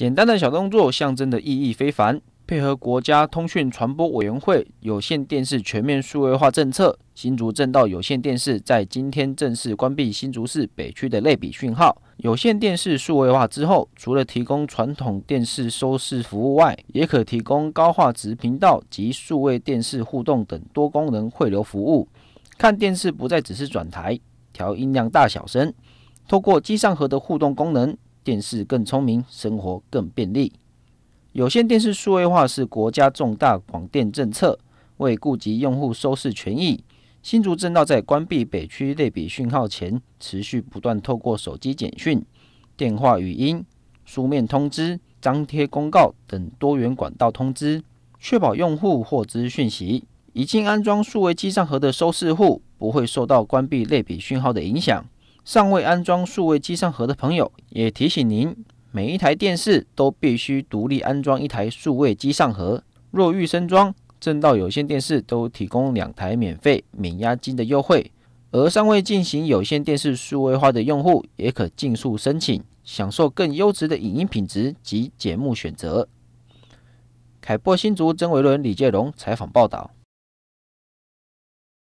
简单的小动作，象征的意义非凡。配合国家通讯传播委员会有线电视全面数位化政策，新竹正道有线电视在今天正式关闭新竹市北区的类比讯号。有线电视数位化之后，除了提供传统电视收视服务外，也可提供高画质频道及数位电视互动等多功能汇流服务。看电视不再只是转台、调音量大小声，透过机上盒的互动功能。电视更聪明，生活更便利。有线电视数位化是国家重大广电政策，为顾及用户收视权益，新竹正道在关闭北区类比讯号前，持续不断透过手机简讯、电话语音、书面通知、张贴公告等多元管道通知，确保用户获知讯息。已经安装数位机上盒的收视户不会受到关闭类比讯号的影响。尚未安装数位机上盒的朋友，也提醒您，每一台电视都必须独立安装一台数位机上盒。若欲升装，正道有线电视都提供两台免费、免押金的优惠。而尚未进行有线电视数位化的用户，也可尽速申请，享受更优质的影音品质及节目选择。凯波新竹曾维伦、李介荣采访报道。